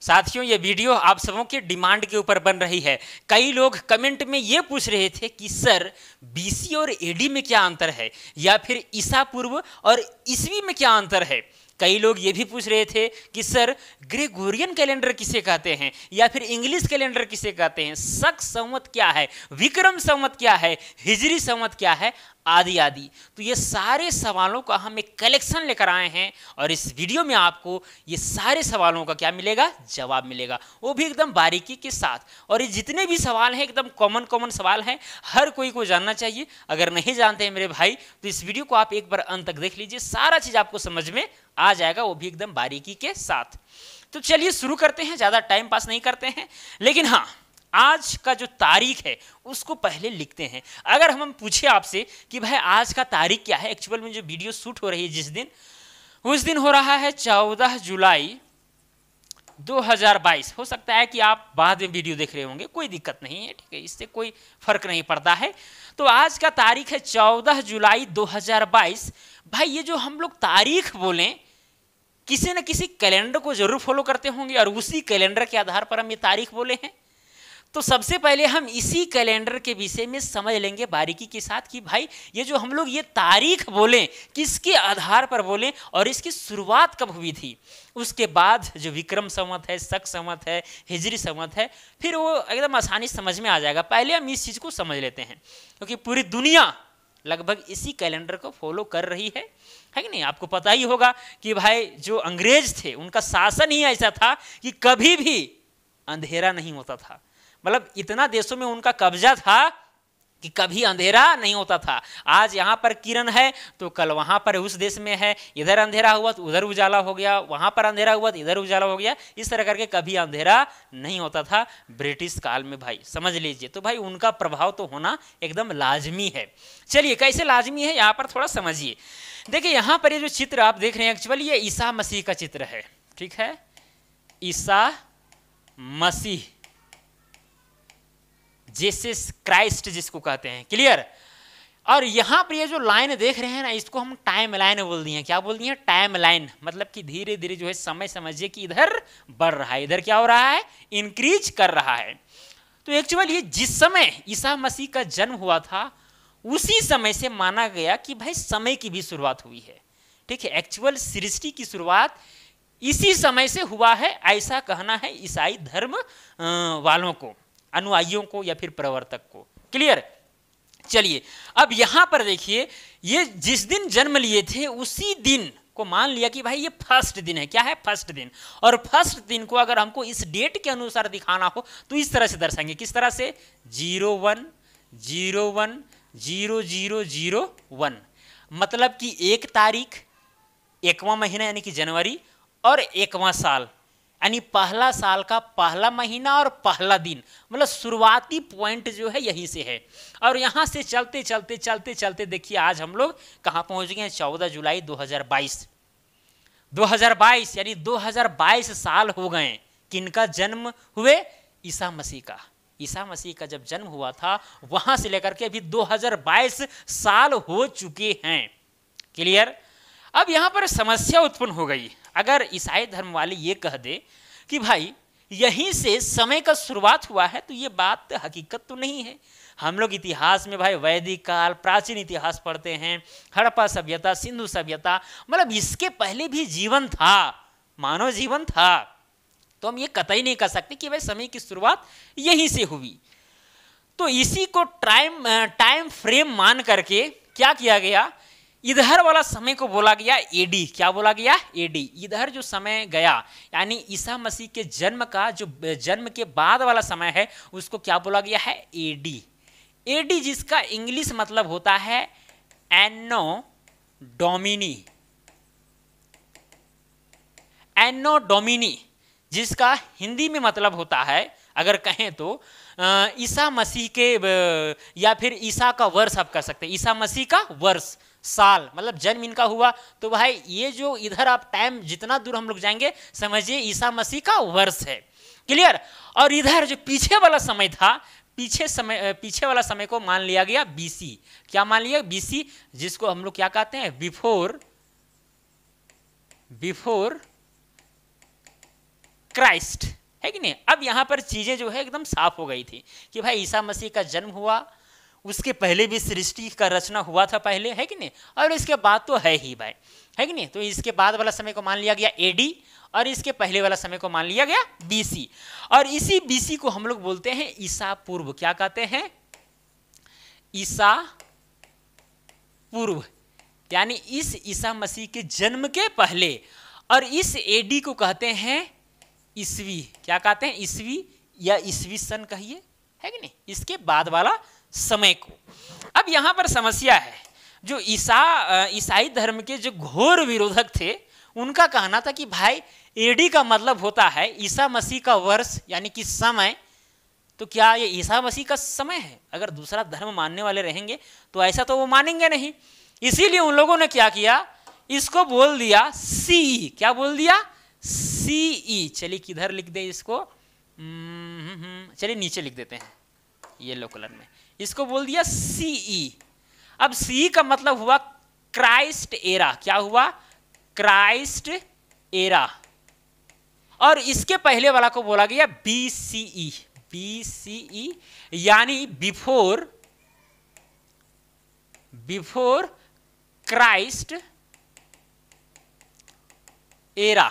साथियों ये वीडियो आप सबों के डिमांड के ऊपर बन रही है कई लोग कमेंट में ये पूछ रहे थे कि सर बीसी और एडी में क्या अंतर है या फिर ईसा पूर्व और ईस्वी में क्या अंतर है कई लोग ये भी पूछ रहे थे कि सर ग्रेगोरियन कैलेंडर किसे कहते हैं या फिर इंग्लिश कैलेंडर किसे कहते हैं शक संवत क्या है विक्रम संवत क्या है हिजरी संवत क्या है आदि आदि तो ये सारे सवालों का हम एक कलेक्शन लेकर आए हैं और इस वीडियो में आपको ये सारे सवालों का क्या मिलेगा जवाब मिलेगा वो भी एकदम बारीकी के साथ और ये जितने भी सवाल हैं एकदम कॉमन कॉमन सवाल हैं हर कोई को जानना चाहिए अगर नहीं जानते हैं मेरे भाई तो इस वीडियो को आप एक बार अंत तक देख लीजिए सारा चीज़ आपको समझ में आ जाएगा वो भी एकदम बारीकी के साथ तो चलिए शुरू करते हैं ज़्यादा टाइम पास नहीं करते हैं लेकिन हाँ आज का जो तारीख है उसको पहले लिखते हैं अगर हम पूछे आपसे कि भाई आज का तारीख क्या है एक्चुअल में जो वीडियो शूट हो रही है जिस दिन उस दिन हो रहा है चौदह जुलाई 2022 हो सकता है कि आप बाद में वीडियो देख रहे होंगे कोई दिक्कत नहीं है ठीक है इससे कोई फर्क नहीं पड़ता है तो आज का तारीख है 14 जुलाई 2022 भाई ये जो हम लोग तारीख बोलें किसी न किसी कैलेंडर को जरूर फॉलो करते होंगे और उसी कैलेंडर के आधार पर हम ये तारीख बोले हैं तो सबसे पहले हम इसी कैलेंडर के विषय में समझ लेंगे बारीकी के साथ कि भाई ये जो हम लोग ये तारीख बोलें किसके आधार पर बोलें और इसकी शुरुआत कब हुई थी उसके बाद जो विक्रम संवत है शक संवत है हिजरी संवत है फिर वो एकदम आसानी समझ में आ जाएगा पहले हम इस चीज़ को समझ लेते हैं क्योंकि तो पूरी दुनिया लगभग इसी कैलेंडर को फॉलो कर रही है है कि नहीं आपको पता ही होगा कि भाई जो अंग्रेज थे उनका शासन ही ऐसा था कि कभी भी अंधेरा नहीं होता था मतलब इतना देशों में उनका कब्जा था कि कभी अंधेरा नहीं होता था आज यहाँ पर किरण है तो कल वहाँ पर उस देश में है इधर अंधेरा हुआ तो उधर उजाला हो गया वहाँ पर अंधेरा हुआ तो इधर उजाला हो गया इस तरह करके कभी अंधेरा नहीं होता था ब्रिटिश काल में भाई समझ लीजिए तो भाई उनका प्रभाव तो होना एकदम लाजमी है चलिए कैसे लाजमी है यहाँ पर थोड़ा समझिए देखिए यहाँ पर ये जो चित्र आप देख रहे हैं एक्चुअली ये ईसा मसीह का चित्र है ठीक है ईसा मसीह जेसिस क्राइस्ट जिसको कहते हैं क्लियर और यहाँ पर ये जो लाइन देख रहे हैं ना इसको हम टाइम लाइन बोल दिए हैं क्या बोल दिए टाइम लाइन मतलब कि धीरे धीरे जो है समय समझिए कि इधर बढ़ रहा है इधर क्या हो रहा है इंक्रीज कर रहा है तो एक्चुअल ये जिस समय ईसा मसीह का जन्म हुआ था उसी समय से माना गया कि भाई समय की भी शुरुआत हुई है ठीक है एक्चुअल सृष्टि की शुरुआत इसी समय से हुआ है ऐसा कहना है ईसाई धर्म वालों को अनुयायियों को या फिर प्रवर्तक को क्लियर चलिए अब यहां पर देखिए ये जिस दिन जन्म लिए थे उसी दिन को मान लिया कि भाई ये फर्स्ट दिन है क्या है फर्स्ट दिन और फर्स्ट दिन को अगर हमको इस डेट के अनुसार दिखाना हो तो इस तरह से दर्शाएंगे किस तरह से zero one zero one zero zero zero one मतलब कि एक तारीख एकवा महीना यानी कि जनवरी और एकवा साल यानी पहला साल का पहला महीना और पहला दिन मतलब शुरुआती पॉइंट जो है यहीं से है और यहाँ से चलते चलते चलते चलते देखिए आज हम लोग कहाँ पहुँच गए हैं चौदह जुलाई 2022 2022 यानी 2022 साल हो गए किनका जन्म हुए ईसा मसीह का ईसा मसीह का जब जन्म हुआ था वहाँ से लेकर के अभी 2022 साल हो चुके हैं क्लियर अब यहाँ पर समस्या उत्पन्न हो गई अगर ईसाई धर्म वाले ये कह दे कि भाई यहीं से समय का शुरुआत हुआ है तो ये बात हकीकत तो नहीं है हम लोग इतिहास में भाई वैदिक काल प्राचीन इतिहास पढ़ते हैं हड़प्पा सभ्यता सिंधु सभ्यता मतलब इसके पहले भी जीवन था मानव जीवन था तो हम ये कतई नहीं कर सकते कि भाई समय की शुरुआत यहीं से हुई तो इसी को टाइम टाइम फ्रेम मान करके क्या किया गया इधर वाला समय को बोला गया एडी क्या बोला गया एडी इधर जो समय गया यानी ईसा मसीह के जन्म का जो जन्म के बाद वाला समय है उसको क्या बोला गया है एडी एडी जिसका इंग्लिश मतलब होता है एनो डोमिनी एनो डोमिनी जिसका हिंदी में मतलब होता है अगर कहें तो ईसा मसीह के या फिर ईसा का वर्ष आप कह सकते हैं ईसा मसीह का वर्ष साल मतलब जन्म इनका हुआ तो भाई ये जो इधर आप टाइम जितना दूर हम लोग जाएंगे समझिए ईसा मसीह का वर्ष है क्लियर और इधर जो पीछे वाला समय था पीछे समय पीछे वाला समय को मान लिया गया बीसी क्या मान लिया बीसी जिसको हम लोग क्या कहते हैं बिफोर बिफोर क्राइस्ट है कि नहीं अब यहाँ पर चीज़ें जो है एकदम साफ हो गई थी कि भाई ईसा मसीह का जन्म हुआ उसके पहले भी सृष्टि का रचना हुआ था पहले है कि नहीं और इसके बाद तो है ही भाई है कि नहीं तो इसके बाद वाला समय को मान लिया गया एडी और इसके पहले वाला समय को मान लिया गया बीसी और इसी बीसी को हम लोग बोलते हैं ईसा पूर्व क्या कहते हैं ईसा पूर्व यानी इस ईसा मसीह के जन्म के पहले और इस एडी को कहते हैं ईस्वी क्या कहते हैं ईस्वी या ईस्वी सन कहिए है कि नहीं इसके बाद वाला समय को अब यहाँ पर समस्या है जो ईसा ईसाई धर्म के जो घोर विरोधक थे उनका कहना था कि भाई एडी का मतलब होता है ईसा मसीह का वर्ष यानी कि समय तो क्या ये ईसा मसीह का समय है अगर दूसरा धर्म मानने वाले रहेंगे तो ऐसा तो वो मानेंगे नहीं इसीलिए उन लोगों ने क्या किया इसको बोल दिया सी क्या बोल दिया सी ई e, चलिए किधर लिख दें इसको हम्म, चलिए नीचे लिख देते हैं येलो कलर में इसको बोल दिया सी ई e। अब सी का मतलब हुआ क्राइस्ट एरा क्या हुआ क्राइस्ट एरा और इसके पहले वाला को बोला गया B C E B C ई यानी बिफोर बिफोर क्राइस्ट एरा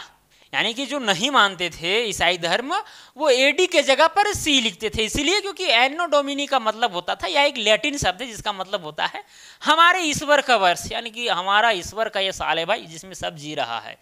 यानी कि जो नहीं मानते थे ईसाई धर्म वो एडी के जगह पर सी लिखते थे इसीलिए क्योंकि एनो डोमिनी का मतलब होता था या एक लैटिन शब्द है जिसका मतलब होता है हमारे ईश्वर का वर्ष यानी कि हमारा ईश्वर का ये साल है भाई जिसमें सब जी रहा है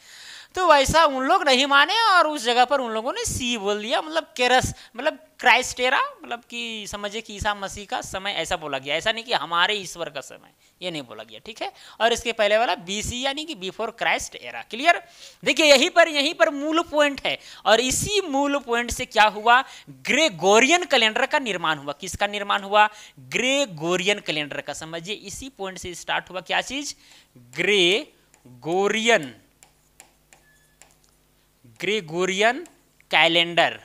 तो वैसा उन लोग नहीं माने और उस जगह पर उन लोगों ने सी बोल दिया मतलब केरस मतलब क्राइस्टेरा मतलब कि समझे कि ईसा मसीह का समय ऐसा बोला गया ऐसा नहीं कि हमारे ईश्वर का समय ये नहीं बोला गया ठीक है और इसके पहले वाला बीसी यानी कि बिफोर क्राइस्ट एरा क्लियर देखिए यहीं पर यहीं पर मूल पॉइंट है और इसी मूल पॉइंट से क्या हुआ ग्रेगोरियन कैलेंडर का निर्माण हुआ किसका निर्माण हुआ ग्रेगोरियन कैलेंडर का समझिए इसी पॉइंट से स्टार्ट हुआ क्या चीज ग्रेगोरियन ग्रेगोरियन कैलेंडर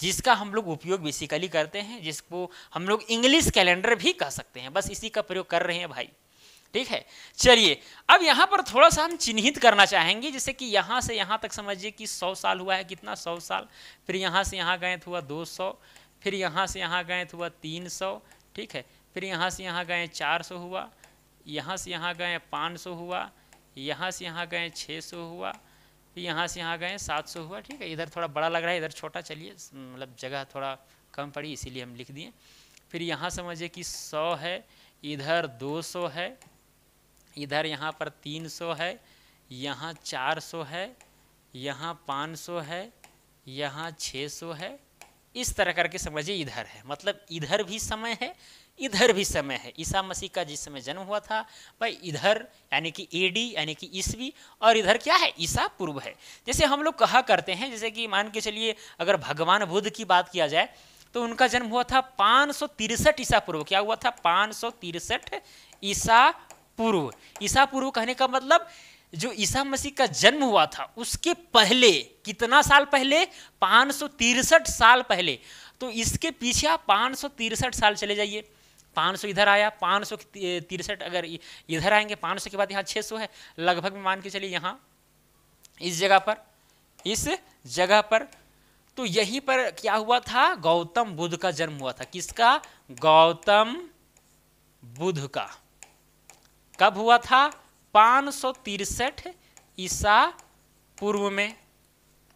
जिसका हम लोग उपयोग बेसिकली करते हैं जिसको हम लोग इंग्लिश कैलेंडर भी कह सकते हैं बस इसी का प्रयोग कर रहे हैं भाई ठीक है चलिए अब यहाँ पर थोड़ा सा हम चिन्हित करना चाहेंगे जैसे कि यहाँ से यहाँ तक समझिए कि सौ साल हुआ है कितना सौ साल फिर यहाँ से यहाँ गए तो हुआ दो सौ फिर यहाँ से यहाँ गए तो हुआ तीन सौ ठीक है फिर यहाँ से यहाँ गए चार सौ हुआ यहाँ से यहाँ गए पाँच सौ हुआ यहाँ से यहाँ गए छः सौ हुआ फिर यहाँ से यहाँ गए सात सौ हुआ ठीक है इधर थोड़ा बड़ा लग रहा है इधर छोटा चलिए मतलब जगह थोड़ा कम पड़ी इसीलिए हम लिख दिए फिर यहाँ समझिए कि सौ है इधर दो सौ है इधर यहाँ पर तीन सौ है यहाँ चार सौ है यहाँ पाँच सौ है यहाँ छः सौ है इस तरह करके समझिए इधर है मतलब इधर भी समय है इधर भी समय है ईसा मसीह का जिस समय जन्म हुआ था भाई इधर यानी कि एडी यानी कि ईसवी और इधर क्या है ईसा पूर्व है जैसे हम लोग कहा करते हैं जैसे कि मान के चलिए अगर भगवान बुद्ध की बात किया जाए तो उनका जन्म हुआ था पाँच ईसा पूर्व क्या हुआ था पाँच ईसा पूर्व ईसा पूर्व कहने का मतलब जो ईसा मसीह का जन्म हुआ था उसके पहले कितना साल पहले पाँच साल पहले तो इसके पीछे आप पाँच साल चले जाइए पाँच सौ इधर आया पाँच सौ तिरसठ अगर इधर आएंगे पाँच सौ के बाद यहाँ छः सौ है लगभग में मान के चलिए यहाँ इस जगह पर इस जगह पर तो यहीं पर क्या हुआ था गौतम बुद्ध का जन्म हुआ था किसका गौतम बुद्ध का कब हुआ था पाँच सौ तिरसठ ईसा पूर्व में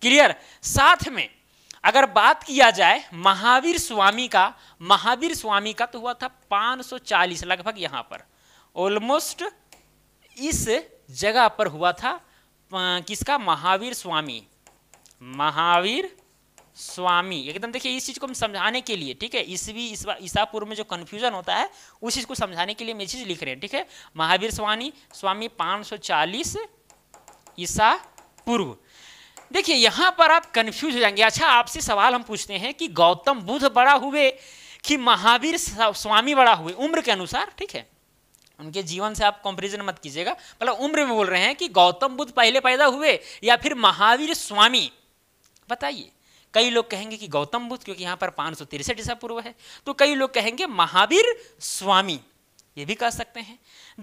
क्लियर साथ में अगर बात किया जाए महावीर स्वामी का महावीर स्वामी का तो हुआ था 540 लगभग यहाँ पर ऑलमोस्ट इस जगह पर हुआ था किसका महावीर स्वामी महावीर स्वामी एकदम देखिए इस चीज़ को हम समझाने के लिए ठीक है इस ईसवी ईसापुर में जो कन्फ्यूजन होता है उस चीज़ को समझाने के लिए हम चीज़ लिख रहे हैं ठीक है महावीर स्वामी स्वामी 540 ईसा पूर्व देखिए यहाँ पर आप कन्फ्यूज हो जाएंगे अच्छा आपसे सवाल हम पूछते हैं कि गौतम बुद्ध बड़ा हुए कि महावीर स्वामी बड़ा हुए उम्र के अनुसार ठीक है उनके जीवन से आप कंपेरिजन मत कीजिएगा मतलब उम्र में बोल रहे हैं कि गौतम बुद्ध पहले पैदा हुए या फिर महावीर स्वामी बताइए कई लोग कहेंगे कि गौतम बुद्ध क्योंकि यहाँ पर पाँच सौ तिरसठ ईसा पूर्व है तो कई लोग कहेंगे महावीर स्वामी ये भी कह सकते हैं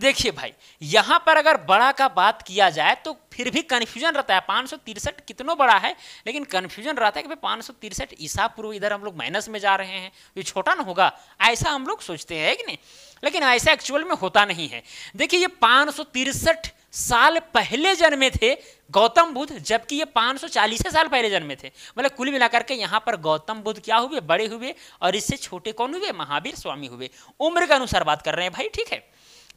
देखिए भाई यहां पर अगर बड़ा का बात किया जाए तो फिर भी कंफ्यूजन रहता है पाँच सौ तिरसठ कितनों बड़ा है लेकिन कंफ्यूजन रहता है कि भाई पाँच सौ तिरसठ ईसा पूर्व इधर हम लोग माइनस में जा रहे हैं ये छोटा ना होगा ऐसा हम लोग सोचते हैं कि नहीं लेकिन ऐसा एक्चुअल में होता नहीं है देखिए ये पांच सौ तिरसठ साल पहले जन्मे थे गौतम बुद्ध जबकि ये चालीस साल पहले जन्मे थे मतलब कुल मिलाकर के यहाँ पर गौतम बुद्ध क्या हुए बड़े हुए और इससे छोटे कौन हुए महावीर स्वामी हुए उम्र के अनुसार बात कर रहे हैं भाई ठीक है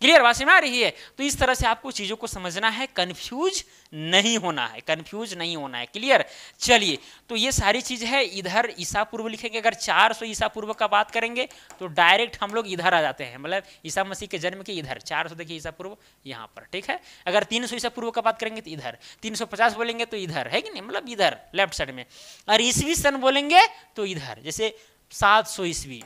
क्लियर बात में आ रही है तो इस तरह से आपको चीज़ों को समझना है कन्फ्यूज नहीं होना है कन्फ्यूज नहीं होना है क्लियर चलिए तो ये सारी चीज़ है इधर ईसा पूर्व लिखेंगे अगर 400 ईसा पूर्व का बात करेंगे तो डायरेक्ट हम लोग इधर आ जाते हैं मतलब ईसा मसीह के जन्म के इधर 400 देखिए ईसा पूर्व यहाँ पर ठीक है अगर 300 ईसा पूर्व का बात करेंगे तो इधर 350 बोलेंगे तो इधर है कि नहीं मतलब इधर लेफ्ट साइड में और ईस्वी सन बोलेंगे तो इधर जैसे सात सौ ईस्वी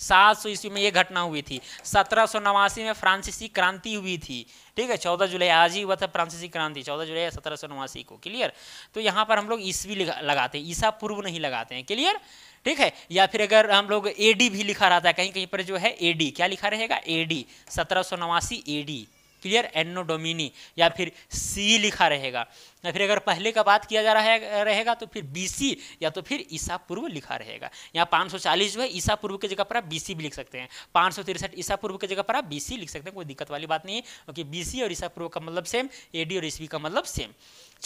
सात सौ ईस्वी में ये घटना हुई थी सत्रह सौ नवासी में फ्रांसीसी क्रांति हुई थी ठीक है चौदह जुलाई आज ही हुआ था फ्रांसीसी क्रांति चौदह जुलाई सत्रह सौ नवासी को क्लियर तो यहाँ पर हम लोग ईस्वी लगाते हैं ईसा पूर्व नहीं लगाते हैं क्लियर ठीक है या फिर अगर हम लोग डी भी लिखा रहता है कहीं कहीं पर जो है एडी क्या लिखा रहेगा ए डी सत्रह सौ नवासी डी क्लियर एनोडोमिनी डोमिनी या फिर सी लिखा रहेगा या फिर अगर पहले का बात किया जा रहा है रहेगा तो फिर बीसी या तो फिर ईसा पूर्व लिखा रहेगा यहाँ 540 जो है ईसा पूर्व की जगह पर आप बीसी भी लिख सकते हैं पाँच सौ तिरसठ ईसा पूर्व की जगह पर आप बीसी लिख सकते हैं कोई दिक्कत वाली बात नहीं है क्योंकि सी और ईसा पूर्व का मतलब सेम डी और ईस्वी का मतलब सेम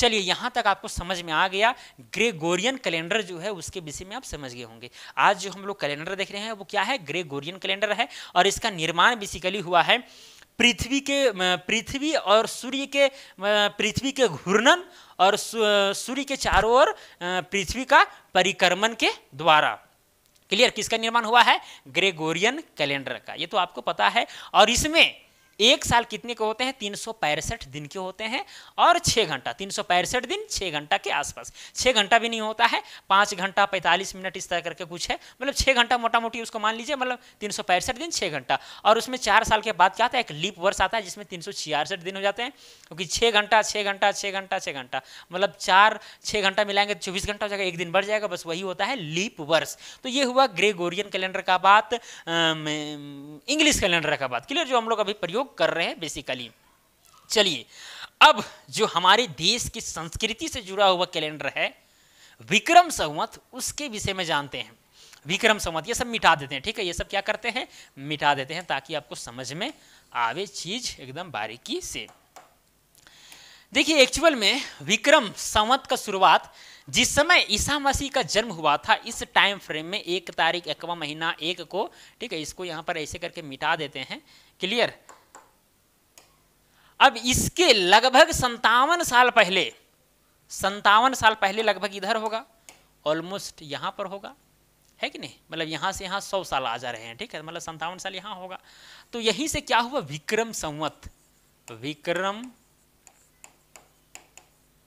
चलिए यहाँ तक आपको समझ में आ गया ग्रेगोरियन कैलेंडर जो है उसके विषय में आप समझ गए होंगे आज जो हम लोग कैलेंडर देख रहे हैं वो क्या है ग्रेगोरियन कैलेंडर है और इसका निर्माण बेसिकली हुआ है पृथ्वी के पृथ्वी और सूर्य के पृथ्वी के घूर्णन और सूर्य के चारों ओर पृथ्वी का परिक्रमण के द्वारा क्लियर किसका निर्माण हुआ है ग्रेगोरियन कैलेंडर का ये तो आपको पता है और इसमें एक साल कितने के होते हैं तीन दिन के होते हैं और छः घंटा तीन दिन छः घंटा के आसपास छः घंटा भी नहीं होता है पाँच घंटा पैंतालीस मिनट इस तरह करके कुछ है मतलब छः घंटा मोटा मोटी उसको मान लीजिए मतलब तीन दिन छः घंटा और उसमें चार साल के बाद क्या आता है एक लीप वर्ष आता है जिसमें तीन दिन हो जाते हैं क्योंकि छः घंटा छः घंटा छः घंटा छः घंटा मतलब चार छः घंटा मिलाएंगे तो चौबीस घंटा हो जाएगा एक दिन बढ़ जाएगा बस वही होता है लीप वर्ष तो ये हुआ ग्रेगोरियन कैलेंडर का बात इंग्लिश कैलेंडर का बात क्लियर जो हम लोग अभी प्रयोग कर रहे हैं बेसिकली चलिए अब जो हमारे देश की संस्कृति से जुड़ा हुआ कैलेंडर है विक्रम संवत उसके विषय में जानते हैं विक्रम संवत ये सब मिटा देते हैं ठीक है ये सब क्या करते हैं मिटा देते हैं ताकि आपको समझ में आवे चीज एकदम बारीकी से देखिए एक्चुअल में विक्रम संवत का शुरुआत जिस समय ईसा मसीह का जन्म हुआ था इस टाइम फ्रेम में एक तारीख एकवा महीना एक को ठीक है इसको यहाँ पर ऐसे करके मिटा देते हैं क्लियर अब इसके लगभग संतावन साल पहले संतावन साल पहले लगभग इधर होगा ऑलमोस्ट यहाँ पर होगा है कि नहीं मतलब यहाँ से यहाँ सौ साल आ जा रहे हैं ठीक है मतलब संतावन साल यहाँ होगा तो यहीं से क्या हुआ विक्रम संवत विक्रम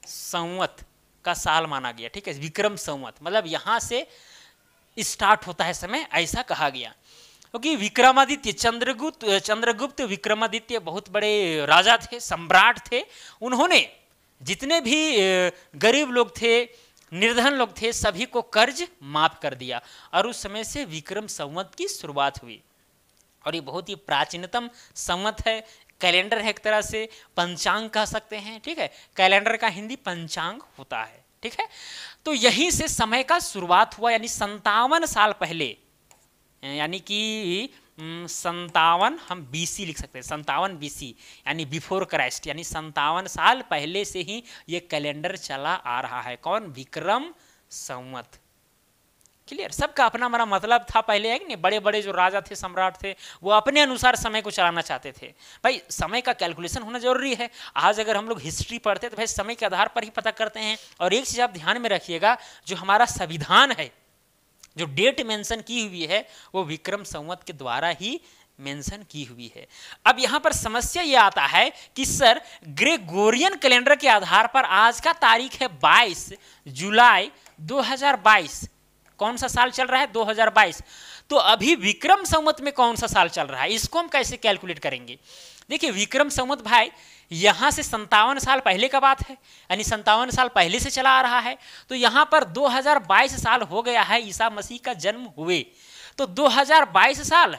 संवत का साल माना गया ठीक है विक्रम संवत मतलब यहाँ से स्टार्ट होता है समय ऐसा कहा गया क्योंकि विक्रमादित्य चंद्रगुप्त चंद्रगुप्त विक्रमादित्य बहुत बड़े राजा थे सम्राट थे उन्होंने जितने भी गरीब लोग थे निर्धन लोग थे सभी को कर्ज माफ कर दिया और उस समय से विक्रम संवत की शुरुआत हुई और ये बहुत ही प्राचीनतम संवत है कैलेंडर है एक तरह से पंचांग कह सकते हैं ठीक है कैलेंडर का हिंदी पंचांग होता है ठीक है तो यहीं से समय का शुरुआत हुआ यानी संतावन साल पहले यानी कि संतावन हम बीसी लिख सकते हैं संतावन बीसी यानी बिफोर क्राइस्ट यानी संतावन साल पहले से ही ये कैलेंडर चला आ रहा है कौन विक्रम संवत क्लियर सबका अपना हमारा मतलब था पहले है कि नहीं बड़े बड़े जो राजा थे सम्राट थे वो अपने अनुसार समय को चलाना चाहते थे भाई समय का कैलकुलेशन होना जरूरी है आज अगर हम लोग हिस्ट्री पढ़ते तो भाई समय के आधार पर ही पता करते हैं और एक चीज़ आप ध्यान में रखिएगा जो हमारा संविधान है जो डेट मेंशन की हुई है वो विक्रम संवत के द्वारा ही मेंशन की हुई है अब यहाँ पर समस्या ये आता है कि सर ग्रेगोरियन कैलेंडर के आधार पर आज का तारीख है 22 जुलाई 2022 कौन सा साल चल रहा है 2022 तो अभी विक्रम संवत में कौन सा साल चल रहा है इसको हम कैसे कैलकुलेट करेंगे देखिए विक्रम संवत भाई यहाँ से संतावन साल पहले का बात है यानी संतावन साल पहले से चला आ रहा है तो यहाँ पर 2022 साल हो गया है ईसा मसीह का जन्म हुए तो 2022 साल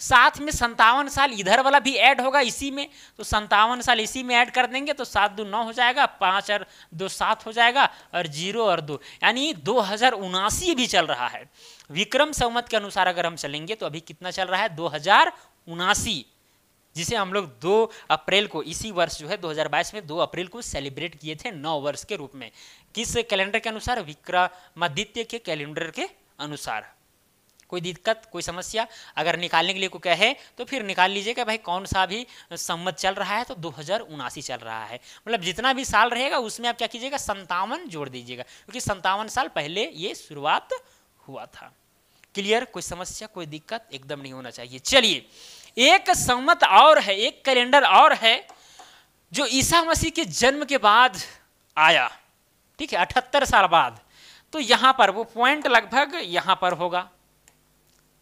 साथ में संतावन साल इधर वाला भी ऐड होगा इसी में तो संतावन साल इसी में ऐड कर देंगे तो सात दो नौ हो जाएगा पाँच और दो सात हो जाएगा और जीरो और दो यानी दो हज़ार उनासी भी चल रहा है विक्रम सहमत के अनुसार अगर हम चलेंगे तो अभी कितना चल रहा है दो हज़ार उनासी जिसे हम लोग 2 अप्रैल को इसी वर्ष जो है 2022 में 2 अप्रैल को सेलिब्रेट किए थे नौ वर्ष के रूप में किस कैलेंडर के अनुसार विक्रमादित्य के कैलेंडर के अनुसार कोई दिक्कत कोई समस्या अगर निकालने के लिए कोई कहे तो फिर निकाल लीजिएगा भाई कौन सा भी सम्मत चल रहा है तो दो चल रहा है मतलब जितना भी साल रहेगा उसमें आप क्या कीजिएगा संतावन जोड़ दीजिएगा क्योंकि संतावन साल पहले ये शुरुआत हुआ था क्लियर कोई समस्या कोई दिक्कत एकदम नहीं होना चाहिए चलिए एक सम्मत और है एक कैलेंडर और है जो ईसा मसीह के जन्म के बाद आया ठीक है अठहत्तर साल बाद तो यहां पर वो पॉइंट लगभग यहां पर होगा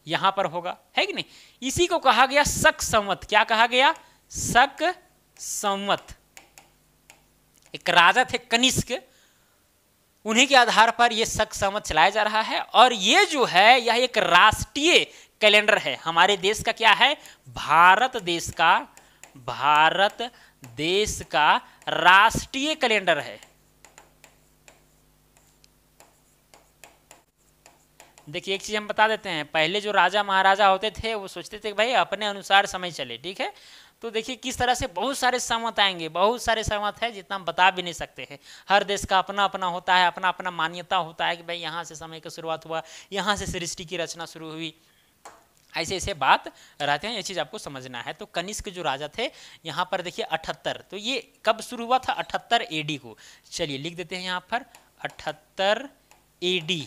यहां पर होगा है कि नहीं इसी को कहा गया सक संवत क्या कहा गया सक संवत एक राजा थे कनिष्क उन्हीं के आधार पर यह सक संवत चलाया जा रहा है और ये जो है यह एक राष्ट्रीय कैलेंडर है हमारे देश का क्या है भारत देश का भारत देश का राष्ट्रीय कैलेंडर है देखिए एक चीज़ हम बता देते हैं पहले जो राजा महाराजा होते थे वो सोचते थे कि भाई अपने अनुसार समय चले ठीक है तो देखिए किस तरह से बहुत सारे सहमत आएंगे बहुत सारे सहमत है जितना हम बता भी नहीं सकते हैं हर देश का अपना अपना होता है अपना अपना मान्यता होता है कि भाई यहाँ से समय की शुरुआत हुआ यहाँ से सृष्टि की रचना शुरू हुई ऐसे ऐसे बात रहते हैं ये चीज़ आपको समझना है तो कनिष्क जो राजा थे यहाँ पर देखिए अठहत्तर तो ये कब शुरू हुआ था अठहत्तर एडी को चलिए लिख देते हैं यहाँ पर अठहत्तर एडी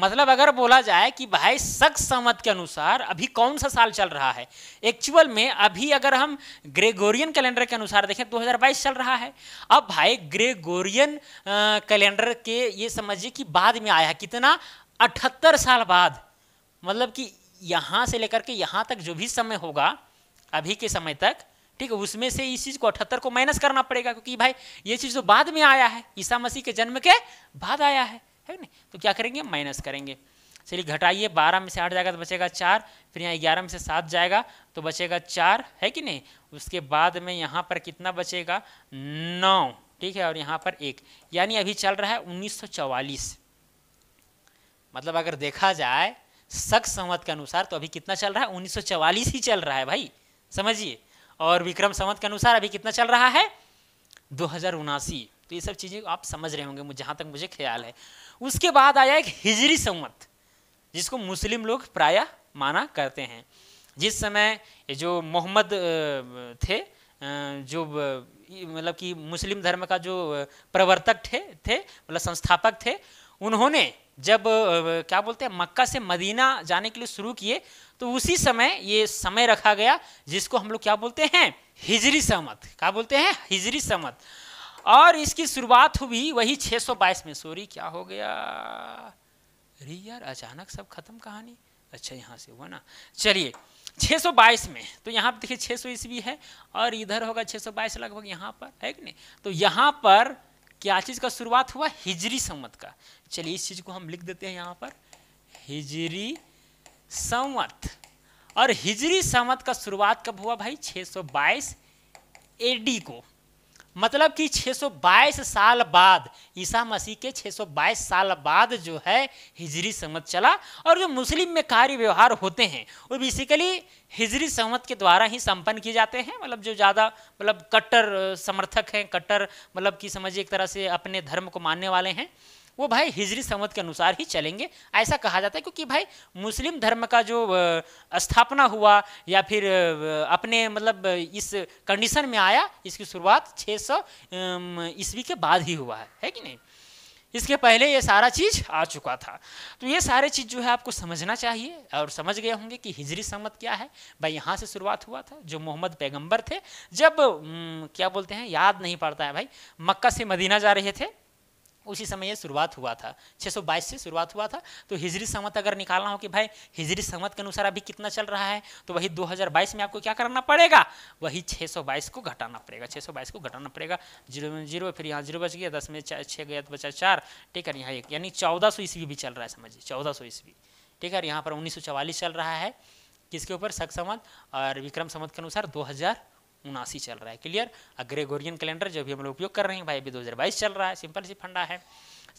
मतलब अगर बोला जाए कि भाई सख सहमत के अनुसार अभी कौन सा साल चल रहा है एक्चुअल में अभी अगर हम ग्रेगोरियन कैलेंडर के अनुसार देखें 2022 तो चल रहा है अब भाई ग्रेगोरियन कैलेंडर के ये समझिए कि बाद में आया कितना अठहत्तर साल बाद मतलब कि यहाँ से लेकर के यहाँ तक जो भी समय होगा अभी के समय तक ठीक है उसमें से इस चीज़ को अठहत्तर को माइनस करना पड़ेगा क्योंकि भाई ये चीज़ तो बाद में आया है ईसा मसीह के जन्म के बाद आया है है ना तो क्या करेंगे माइनस करेंगे चलिए घटाइए बारह में से आठ जाएगा तो बचेगा चार फिर यहाँ ग्यारह में से सात जाएगा तो बचेगा चार है कि नहीं उसके बाद में यहाँ पर कितना बचेगा नौ ठीक है और यहाँ पर एक यानी अभी चल रहा है उन्नीस मतलब अगर देखा जाए सख संवत के अनुसार तो अभी कितना चल रहा है उन्नीस ही चल रहा है भाई समझिए और विक्रम संवत के अनुसार अभी कितना चल रहा है दो तो ये सब चीज़ें आप समझ रहे होंगे जहां तक मुझे ख्याल है उसके बाद आया एक हिजरी संवत जिसको मुस्लिम लोग प्राय माना करते हैं जिस समय जो मोहम्मद थे जो मतलब कि मुस्लिम धर्म का जो प्रवर्तक थे थे मतलब संस्थापक थे उन्होंने जब क्या बोलते हैं मक्का से मदीना जाने के लिए शुरू किए तो उसी समय ये समय रखा गया जिसको हम लोग क्या बोलते हैं हिजरी सहमत क्या बोलते हैं हिजरी सहमत और इसकी शुरुआत हुई वही 622 में सॉरी क्या हो गया अरे यार अचानक सब खत्म कहानी अच्छा यहाँ से हुआ ना चलिए 622 में तो यहाँ पर देखिए 600 सौ ईस्वी है और इधर होगा 622 लगभग यहाँ पर है कि नहीं तो यहाँ पर क्या चीज़ का शुरुआत हुआ हिजरी संवत का चलिए इस चीज़ को हम लिख देते हैं यहाँ पर हिजरी संवत और हिजरी संवत का शुरुआत कब हुआ भाई 622 एडी को मतलब कि 622 साल बाद ईसा मसीह के 622 साल बाद जो है हिजरी संवत चला और जो मुस्लिम में कार्य व्यवहार होते हैं वो बेसिकली हिजरी संवत के द्वारा ही संपन्न किए जाते हैं मतलब जो ज़्यादा मतलब कट्टर समर्थक हैं कट्टर मतलब कि समझिए एक तरह से अपने धर्म को मानने वाले हैं वो भाई हिजरी संवत के अनुसार ही चलेंगे ऐसा कहा जाता है क्योंकि भाई मुस्लिम धर्म का जो स्थापना हुआ या फिर अपने मतलब इस कंडीशन में आया इसकी शुरुआत 600 सौ ईस्वी के बाद ही हुआ है है कि नहीं इसके पहले ये सारा चीज़ आ चुका था तो ये सारे चीज़ जो है आपको समझना चाहिए और समझ गए होंगे कि हिजरी सम्मत क्या है भाई यहाँ से शुरुआत हुआ था जो मोहम्मद पैगंबर थे जब क्या बोलते हैं याद नहीं पड़ता है भाई मक्का से मदीना जा रहे थे उसी समय ये शुरुआत हुआ था 622 से शुरुआत हुआ था तो हिजरी संवत अगर निकालना हो कि भाई हिजरी संवत के अनुसार अभी कितना चल रहा है तो वही 2022 में आपको क्या करना पड़ेगा वही 622 को घटाना पड़ेगा 622 को घटाना पड़ेगा जीरो में जीरो फिर यहाँ जीरो बच गया दस में छः गया तो बचा चार ठीक है यहाँ एक यानी चौदह सौ ईस्वी भी चल रहा है समझिए चौदह सौ ईस्वी ठीक है यहाँ पर उन्नीस चल रहा है किसके ऊपर शक संवत और विक्रम संवत के अनुसार दो उनासी चल रहा है क्लियर और ग्रेगोरियन कैलेंडर जो भी हम लोग उपयोग कर रहे हैं भाई अभी दो चल रहा है सिंपल सी फंडा है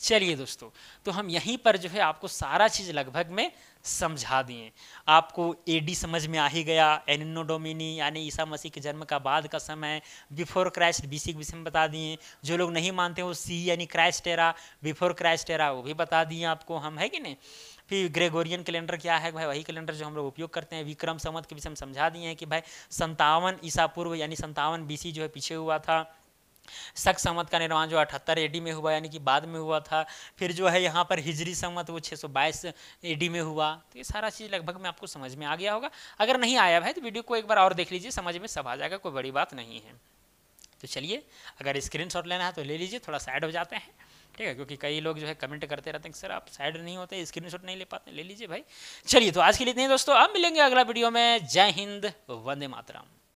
चलिए दोस्तों तो हम यहीं पर जो है आपको सारा चीज़ लगभग में समझा दिए आपको एडी समझ में आ ही गया एनिनो डोमिनी यानी ईसा मसीह के जन्म का बाद का समय बिफोर क्राइस्ट बीसी के विषय में बता दिए जो लोग नहीं मानते हो सी यानी Christ era before Christ era वो भी बता दिए आपको हम है कि नहीं कि ग्रेगोरियन कैलेंडर क्या है भाई वही कैलेंडर जो हम लोग उपयोग करते हैं विक्रम संवत के विषय हम समझा दिए हैं कि भाई संतावन ईसा पूर्व यानी संतावन बीसी जो है पीछे हुआ था शक संवत का निर्माण जो अठहत्तर एडी में हुआ यानी कि बाद में हुआ था फिर जो है यहाँ पर हिजरी संवत वो 622 एडी में हुआ तो ये सारा चीज़ लगभग में आपको समझ में आ गया होगा अगर नहीं आया भाई तो वीडियो को एक बार और देख लीजिए समझ में सब आ जाएगा कोई बड़ी बात नहीं है तो चलिए अगर स्क्रीन लेना है तो ले लीजिए थोड़ा साइड हो जाते हैं ठीक है क्योंकि कई लोग जो है कमेंट करते रहते हैं सर आप साइड नहीं होते स्क्रीनशॉट नहीं ले पाते ले लीजिए भाई चलिए तो आज के लिए इतने दोस्तों आप मिलेंगे अगला वीडियो में जय हिंद वंदे मातराम